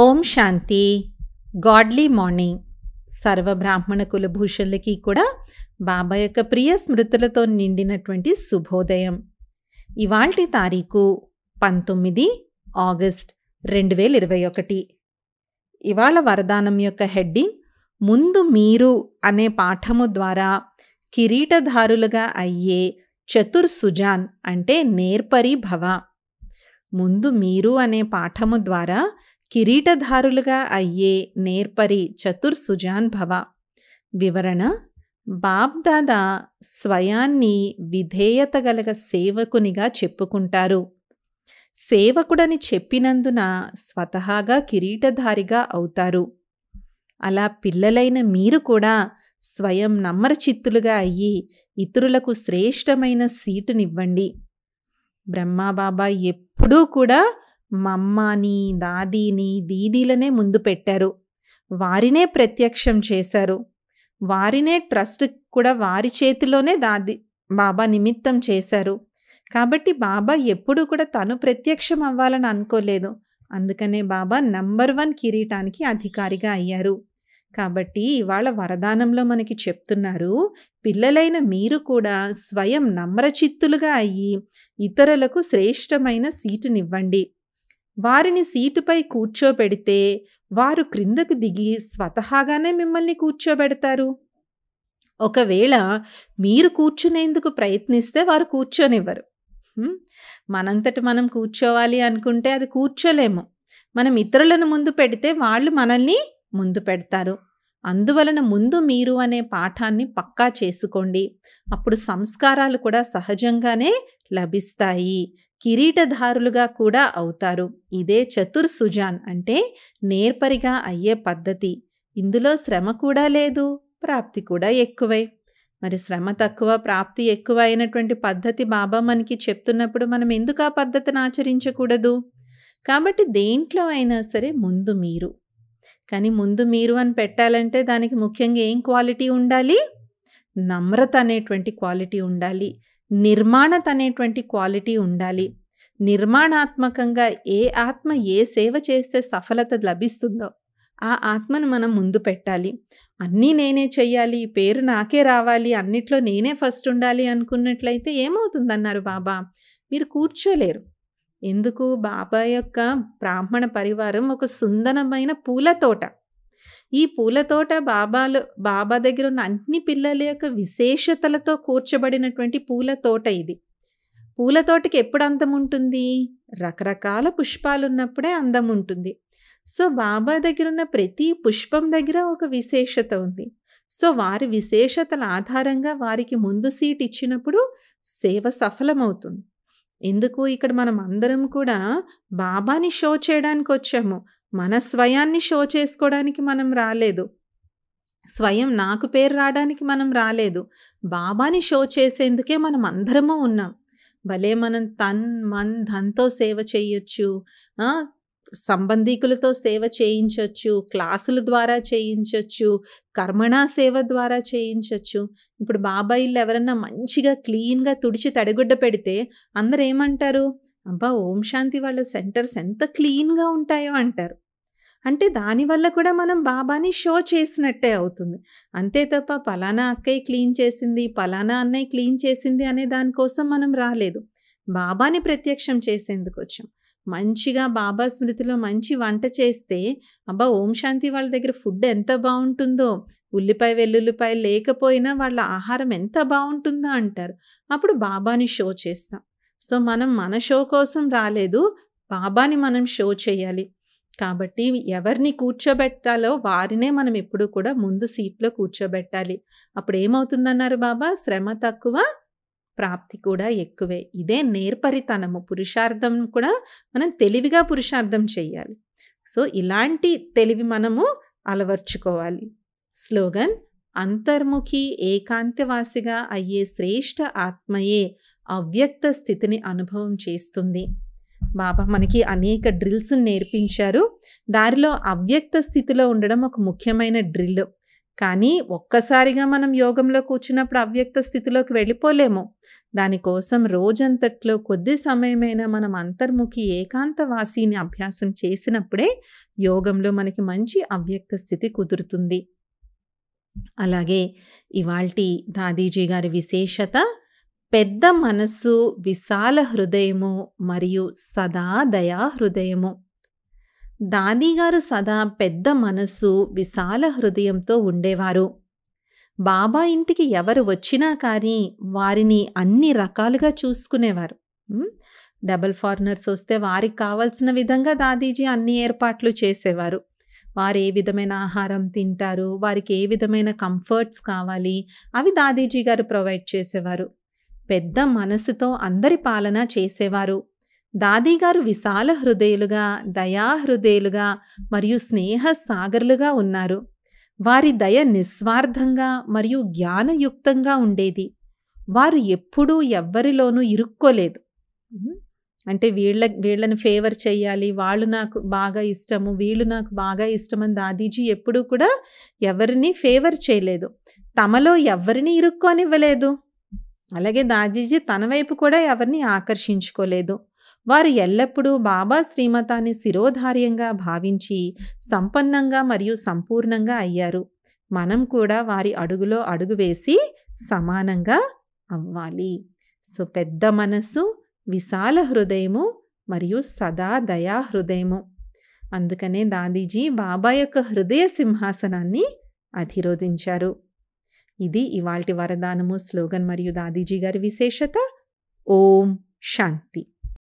ఓం శాంతి godly morning సర్వబ్రాహ్మణ కులభూషణులకి కూడా బాబా యొక్క ప్రియ స్మృతులతో నిండినటువంటి శుభోదయం ఇవాల్టి తారీఖు పంతొమ్మిది ఆగస్ట్ రెండు వేల ఇరవై ఒకటి ఇవాళ వరదానం యొక్క హెడ్డింగ్ ముందు మీరు అనే పాఠము ద్వారా కిరీటధారులుగా అయ్యే చతుర్ సుజాన్ అంటే నేర్పరి భవ ముందు మీరు అనే పాఠము ద్వారా కిరీటధారులుగా అయ్యే నేర్పరి చతుర్ సుజాన్ భవ వివరణ బాబ్దాదా స్వయాన్ని విధేయత గలగ సేవకునిగా చెప్పుకుంటారు సేవకుడని చెప్పినందున స్వతహాగా కిరీటధారిగా అవుతారు అలా పిల్లలైన మీరు కూడా స్వయం నమ్మరచిత్తులుగా అయ్యి ఇతరులకు శ్రేష్టమైన సీటునివ్వండి బ్రహ్మాబాబా ఎప్పుడూ కూడా మా దాదీని దీదీలనే ముందు పెట్టారు వారినే ప్రత్యక్షం చేశారు వారినే ట్రస్ట్ కూడా వారి చేతిలోనే దాది బాబా నిమిత్తం చేశారు కాబట్టి బాబా ఎప్పుడు కూడా తను ప్రత్యక్షం అవ్వాలని అనుకోలేదు అందుకనే బాబా నంబర్ వన్ కిరీటానికి అధికారిగా అయ్యారు కాబట్టి ఇవాళ వరదానంలో మనకి చెప్తున్నారు పిల్లలైన మీరు కూడా స్వయం నమ్రచిత్తులుగా అయ్యి ఇతరులకు శ్రేష్టమైన సీటునివ్వండి వారిని సీటుపై కూర్చోబెడితే వారు క్రిందకు దిగి స్వతహాగానే మిమ్మల్ని కూర్చోబెడతారు ఒకవేళ మీరు కూర్చునేందుకు ప్రయత్నిస్తే వారు కూర్చోనివ్వరు మనంతటి మనం కూర్చోవాలి అనుకుంటే అది కూర్చోలేము మనం ఇతరులను ముందు పెడితే వాళ్ళు మనల్ని ముందు పెడతారు అందువలన ముందు మీరు అనే పాఠాన్ని పక్కా చేసుకోండి అప్పుడు సంస్కారాలు కూడా సహజంగానే లభిస్తాయి కిరీటధారులుగా కూడా అవుతారు ఇదే చతుర్ సుజాన్ అంటే నేర్పరిగా అయ్యే పద్ధతి ఇందులో శ్రమ కూడా లేదు ప్రాప్తి కూడా ఎక్కువే మరి శ్రమ తక్కువ ప్రాప్తి ఎక్కువ అయినటువంటి పద్ధతి బాబా మనకి చెప్తున్నప్పుడు మనం ఎందుకు ఆ పద్ధతిని ఆచరించకూడదు కాబట్టి దేంట్లో అయినా సరే ముందు మీరు కానీ ముందు మీరు అని పెట్టాలంటే దానికి ముఖ్యంగా ఏం క్వాలిటీ ఉండాలి నమ్రత అనేటువంటి క్వాలిటీ ఉండాలి నిర్మాణత అనేటువంటి క్వాలిటీ ఉండాలి నిర్మాణాత్మకంగా ఏ ఆత్మ ఏ సేవ చేస్తే సఫలత లభిస్తుందో ఆ ఆత్మను మనం ముందు పెట్టాలి అన్నీ నేనే చెయ్యాలి పేరు నాకే రావాలి అన్నిట్లో నేనే ఫస్ట్ ఉండాలి అనుకున్నట్లయితే ఏమవుతుందన్నారు బాబా మీరు కూర్చోలేరు ఎందుకు బాబా యొక్క బ్రాహ్మణ పరివారం ఒక సుందరమైన పూల తోట ఈ పూలతోట బాబాలో బాబా దగ్గర ఉన్న అన్ని పిల్లల యొక్క విశేషతలతో కూర్చబడినటువంటి పూలతోట ఇది పూలతోటకి ఎప్పుడు అందం ఉంటుంది రకరకాల పుష్పాలు ఉన్నప్పుడే అందం ఉంటుంది సో బాబా దగ్గర ఉన్న ప్రతి పుష్పం దగ్గర ఒక విశేషత ఉంది సో వారి విశేషతల ఆధారంగా వారికి ముందు సీట్ ఇచ్చినప్పుడు సేవ సఫలమవుతుంది ఎందుకు ఇక్కడ మనం అందరం కూడా బాబాని షో చేయడానికి వచ్చాము మన స్వయాన్ని షో చేసుకోవడానికి మనం రాలేదు స్వయం నాకు పేరు రావడానికి మనం రాలేదు బాబాని షో చేసేందుకే మనం అందరము ఉన్నాం భలే మనం తన్ మన్ ధన్తో సేవ చేయొచ్చు సంబంధీకులతో సేవ చేయించవచ్చు క్లాసుల ద్వారా చేయించవచ్చు కర్మణా సేవ ద్వారా చేయించవచ్చు ఇప్పుడు బాబాయిళ్ళు ఎవరన్నా మంచిగా క్లీన్గా తుడిచి తడిగుడ్డ పెడితే అందరు ఏమంటారు అబ్బా ఓం శాంతి వాళ్ళ సెంటర్స్ ఎంత క్లీన్గా ఉంటాయో అంటారు అంటే దానివల్ల కూడా మనం బాబాని షో చేసినట్టే అవుతుంది అంతే తప్ప పలానా అక్కయ్య క్లీన్ చేసింది పలానా అన్నయ్య క్లీన్ చేసింది అనే దానికోసం మనం రాలేదు బాబాని ప్రత్యక్షం చేసేందుకు వచ్చాం మంచిగా బాబా స్మృతిలో మంచి వంట చేస్తే అబ్బా ఓం శాంతి వాళ్ళ దగ్గర ఫుడ్ ఎంత బాగుంటుందో ఉల్లిపాయ వెల్లుల్లిపాయ లేకపోయినా వాళ్ళ ఆహారం ఎంత బాగుంటుందో అంటారు అప్పుడు బాబాని షో చేస్తాం సో మనం మన షో కోసం రాలేదు బాబాని మనం షో చేయాలి కాబట్టి ఎవరిని కూర్చోబెట్టాలో వారినే మనం ఎప్పుడు కూడా ముందు సీట్లో కూర్చోబెట్టాలి అప్పుడు ఏమవుతుందన్నారు బాబా శ్రమ తక్కువ ప్రాప్తి కూడా ఎక్కువే ఇదే నేర్పరితనము పురుషార్థం కూడా మనం తెలివిగా పురుషార్థం చేయాలి సో ఇలాంటి తెలివి మనము అలవర్చుకోవాలి స్లోగన్ అంతర్ముఖి ఏకాంతవాసిగా అయ్యే శ్రేష్ఠ ఆత్మయే అవ్యక్త స్థితిని అనుభవం చేస్తుంది బాబా మనకి అనేక డ్రిల్స్ నేర్పించారు దారిలో అవ్యక్త స్థితిలో ఉండడం ఒక ముఖ్యమైన డ్రిల్ కానీ ఒక్కసారిగా మనం యోగంలో కూర్చున్నప్పుడు అవ్యక్త స్థితిలోకి వెళ్ళిపోలేము దానికోసం రోజంతట్లో కొద్ది సమయమైనా మనం అంతర్ముఖి ఏకాంతవాసిని అభ్యాసం చేసినప్పుడే యోగంలో మనకి మంచి అవ్యక్త స్థితి కుదురుతుంది అలాగే ఇవాల్టి దాదీజీ గారి విశేషత పెద్ద మనస్సు విశాల హృదయము మరియు సదా దయా హృదయము దాదీగారు సదా పెద్ద మనస్సు విశాల హృదయంతో ఉండేవారు బాబా ఇంటికి ఎవరు వచ్చినా కానీ వారిని అన్ని రకాలుగా చూసుకునేవారు డబల్ ఫారినర్స్ వస్తే వారికి కావాల్సిన విధంగా దాదీజీ అన్ని ఏర్పాట్లు చేసేవారు వారు ఏ విధమైన ఆహారం తింటారు వారికి ఏ విధమైన కంఫర్ట్స్ కావాలి అవి దాదీజీ గారు ప్రొవైడ్ చేసేవారు పెద్ద మనసుతో అందరి పాలన చేసేవారు దాదీగారు విశాల హృదయులుగా దయాహృదయులుగా మరియు స్నేహ సాగర్లుగా ఉన్నారు వారి దయ నిస్వార్థంగా మరియు జ్ఞానయుక్తంగా ఉండేది వారు ఎప్పుడూ ఎవ్వరిలోనూ ఇరుక్కోలేదు అంటే వీళ్ళ వీళ్ళని ఫేవర్ చేయాలి వాళ్ళు నాకు బాగా ఇష్టము వీళ్ళు నాకు బాగా ఇష్టమని దాదీజీ ఎప్పుడూ కూడా ఎవరిని ఫేవర్ చేయలేదు తమలో ఎవరిని ఇరుక్కోనివ్వలేదు అలాగే దాజీజీ తన వైపు కూడా ఎవరిని ఆకర్షించుకోలేదు వారు ఎల్లప్పుడూ బాబా శ్రీమతాన్ని శిరోధార్యంగా భావించి సంపన్నంగా మరియు సంపూర్ణంగా అయ్యారు మనం కూడా వారి అడుగులో అడుగు వేసి సమానంగా అవ్వాలి సో పెద్ద మనసు విశాల హృదయము మరియు సదా దయా హృదయము అందుకనే దాదీజీ బాబా యొక్క హృదయ సింహాసనాన్ని అధిరోధించారు ఇది ఇవాల్టి వరదానము స్లోగన్ మరియు దాదీజీ గారి విశేషత ఓం శాంతి